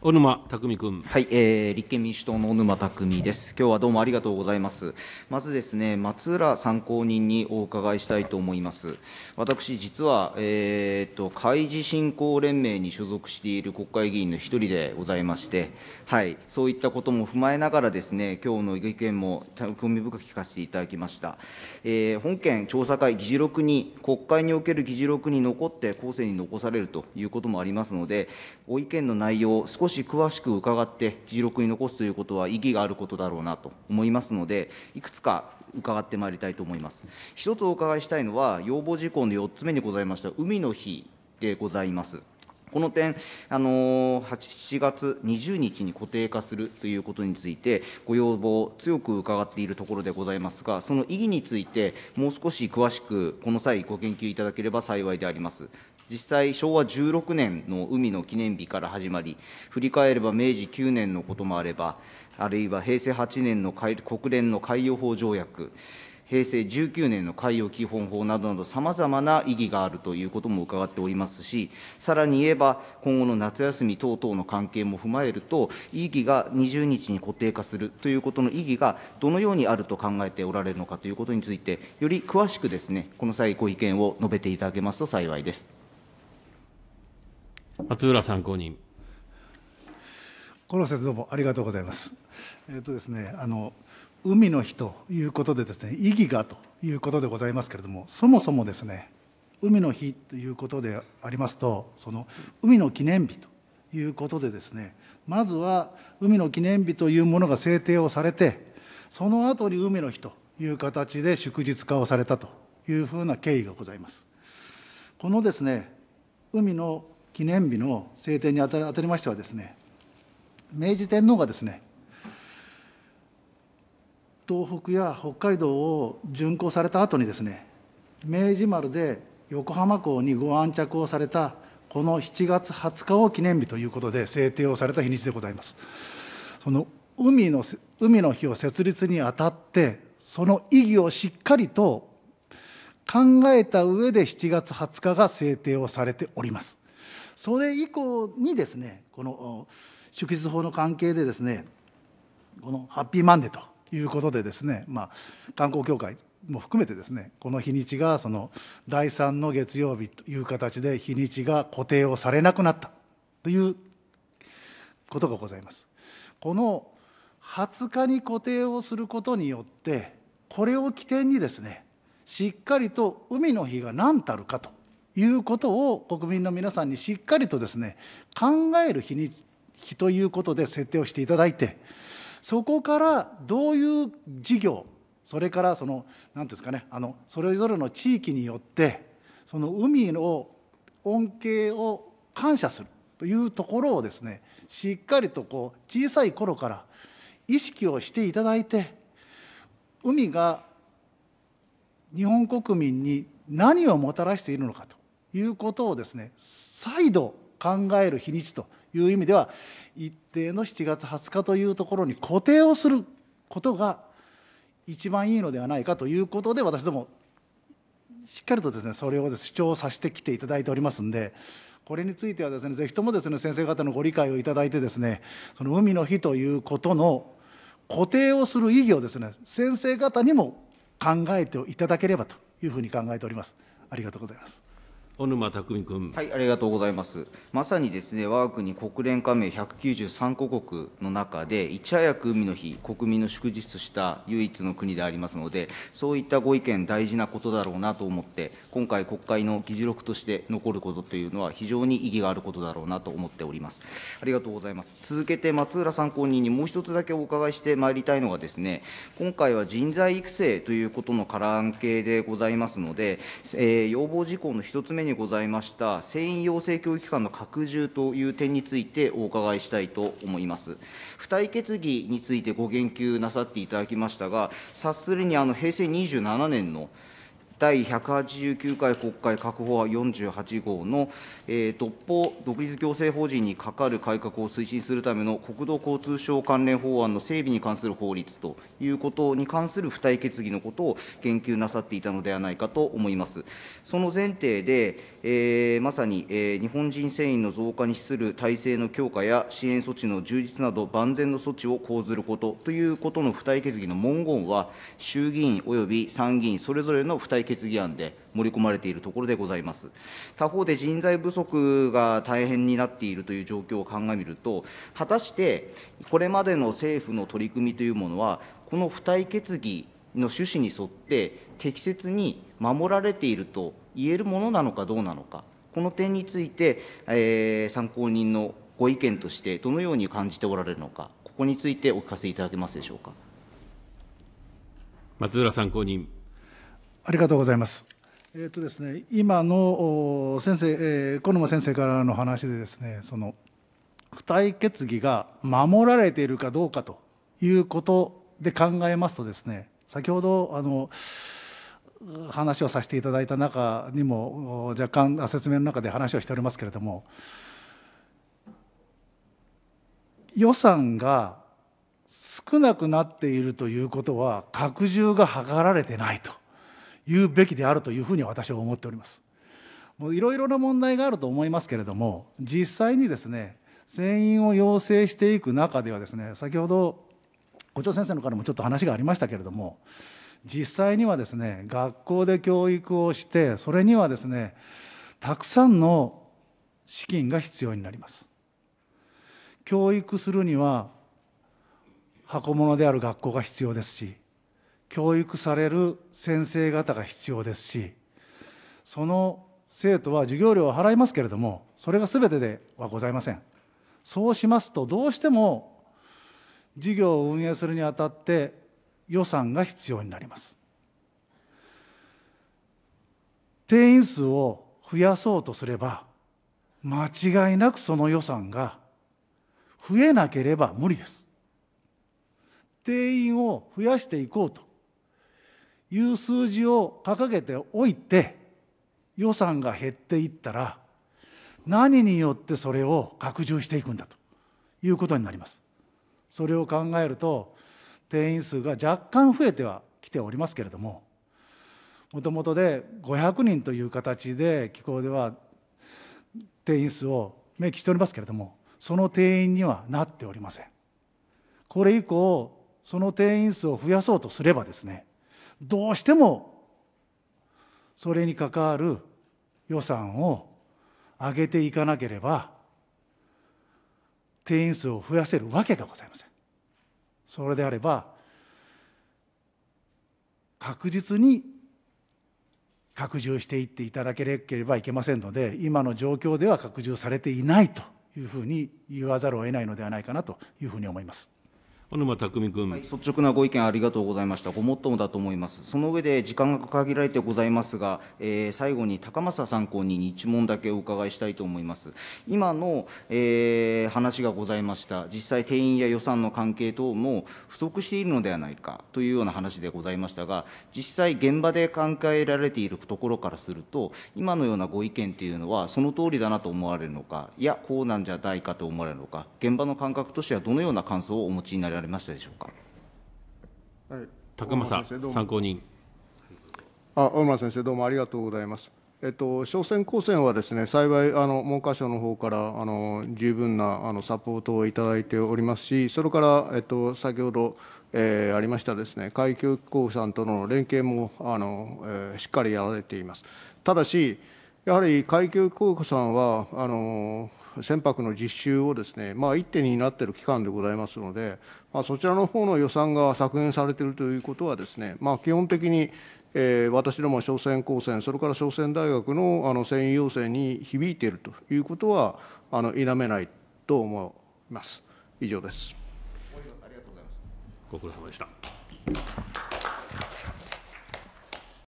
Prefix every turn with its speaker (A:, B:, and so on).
A: 小沼匠君。はい、えー、立憲民主党の小沼匠です。今日はどうもありがとうございます。まずですね、松浦参考人にお伺いしたいと思います。私、実は、えー、っと、開示振興連盟に所属している国会議員の一人でございまして、はい、そういったことも踏まえながらですね、今日の意見も興味深く聞かせていただきました。えー、本件調査会議事録に、国会における議事録に残って後世に残されるということもありますので、ご意見の内容を少しし詳しく伺って、議事録に残すということは意義があることだろうなと思いますので、いくつか伺ってまいりたいと思います。一つお伺いしたいのは、要望事項の4つ目にございました、海の日でございます。この点、あの7月20日に固定化するということについて、ご要望、強く伺っているところでございますが、その意義について、もう少し詳しく、この際、ご研究いただければ幸いであります。実際、昭和16年の海の記念日から始まり、振り返れば明治9年のこともあれば、あるいは平成8年の国連の海洋法条約、平成19年の海洋基本法などなど、さまざまな意義があるということも伺っておりますし、さらに言えば、今後の夏休み等々の関係も踏まえると、意義が20日に固定化するということの意義がどのようにあると考えておられるのかということについて、より詳しくですね、この際、ご意見を述べていただけますと幸いです。松浦参考人。
B: この説どうもありがとうございます。えっ、ー、とですね、あの。海の日ということでですね意義がということでございますけれどもそもそもですね海の日ということでありますとその海の記念日ということでですねまずは海の記念日というものが制定をされてその後に海の日という形で祝日化をされたというふうな経緯がございます。このですね海の記念日の制定にあたりましてはですね明治天皇がですね東北や北海道を巡航された後にですね明治丸で横浜港にご安着をされたこの7月20日を記念日ということで制定をされた日にちでございますその海の海の日を設立にあたってその意義をしっかりと考えた上で7月20日が制定をされておりますそれ以降にですねこの祝日法の関係でですねこのハッピーマンデーということでですね、まあ、観光協会も含めてですねこの日にちがその第3の月曜日という形で日にちが固定をされなくなったということがございます。この20日に固定をすることによってこれを起点にですねしっかりと海の日が何たるかということを国民の皆さんにしっかりとですね考える日に日ということで設定をしていただいてそこからどういう事業それからそのなていうんですかねあのそれぞれの地域によってその海の恩恵を感謝するというところをですねしっかりとこう小さい頃から意識をしていただいて海が日本国民に何をもたらしているのかということをですね再度考える日にちという意味では一定の7月20日というところに固定をすることが一番いいのではないかということで私どもしっかりとですねそれをです、ね、主張させてきていただいておりますんで。これについてはですね、ぜひともですね、先生方のご理解をいただいてですね、その海の日ということの固定をする意義をですね、先生方にも考えていただければというふうに考えております。ありがとうございます。
A: 小沼拓海君、はい、ありがとうございますまさにですね我が国国連加盟百九十三カ国の中でいち早く海の日国民の祝日とした唯一の国でありますのでそういったご意見大事なことだろうなと思って今回国会の議事録として残ることというのは非常に意義があることだろうなと思っておりますありがとうございます続けて松浦参考人にもう一つだけお伺いしてまいりたいのがですね今回は人材育成ということの絡関係でございますので、えー、要望事項の一つ目にございました船員養成教育機関の拡充という点についてお伺いしたいと思います。付帯決議についてご言及なさっていただきましたが、察するにあの平成27年の第189回国会確保は48号の、えー、独法独立行政法人に係る改革を推進するための国土交通省関連法案の整備に関する法律ということに関する付帯決議のことを言及なさっていたのではないかと思います。その前提で、えー、まさに、えー、日本人船員の増加に資する体制の強化や支援措置の充実など万全の措置を講ずることということの付帯決議の文言は、衆議院及び参議院それぞれの付帯決議案で盛り込まれているところでございます。他方で人材不足が大変になっているという状況を鑑みると、果たしてこれまでの政府の取り組みというものは、この付帯決議の趣旨に沿って適切に守られていると言えるものなのかどうなのか、この点について、えー、参考人のご意見としてどのように感じておられるのか、ここについてお聞かせいただけますでしょうか。松浦参考人。
B: ありがとうございます。えーとですね、今の先生、えー、小沼先生からの話でですねその付帯決議が守られているかどうかということで考えますとですね先ほどあの話をさせていただいた中にも若干説明の中で話をしておりますけれども予算が少なくなっているということは拡充が図られてないと言うべきであるというふうに私は思っております。もういろいろな問題があると思いますけれども実際にですね船員を養成していく中ではですね先ほど校長先生のからもちょっと話がありましたけれども実際にはですね学校で教育をしてそれにはですねたくさんの資金が必要になります教育するには箱物である学校が必要ですし教育される先生方が必要ですしその生徒は授業料を払いますけれどもそれがすべてではございませんそうしますとどうしても授業を運営するにあたって予算が必要になります定員数を増やそうとすれば間違いなくその予算が増えなければ無理です定員を増やしていこうという数字を掲げておいて予算が減っていったら何によってそれを拡充していくんだということになります。それを考えると定員数が若干増えてはきておりますけれどももともとで500人という形で機構では定員数を明記しておりますけれどもその定員にはなっておりません。これ以降その定員数を増やそうとすればですねどうしてもそれに関わる予算を上げていかなければ定員数を増やせるわけがございません。それであれば確実に拡充していっていただけなければいけませんので今の状況では拡充されていないというふうに言わざるを得ないのではないかなというふうに思います。
A: 小沼匠君、はい、率直なご意見ありがとうございました、ごもっともだと思います、その上で時間が限られてございますが、えー、最後に高政参考人に1問だけお伺いしたいと思います。今の、えー、話がございました、実際、定員や予算の関係等も不足しているのではないかというような話でございましたが、実際、現場で考えられているところからすると、今のようなご意見というのは、その通りだなと思われるのか、いや、こうなんじゃないかと思われるのか、現場の感覚としてはどのような感想をお持ちになられられましたでしょうか。
B: はい、高松政参考
A: 人。あ、大村先生どうもありがとうございます。えっと、商船高専はですね幸いあの文科省の方からあの十分なあのサポートをいただいておりますしそれから、えっと、先ほど、えー、ありましたですね海教育校さんとの連携もあの、えー、しっかりやられていますただしやはり海教育校さんはあの船舶の実習をですね、まあ、一手になっている期間でございますのでまあ、そちらの方の予算が削減されているということはですね、まあ、基本的に、えー、私ども商船高専それから商船大学のあの船員要請に響いているということはあの否めないと思います以上ですご苦労様でした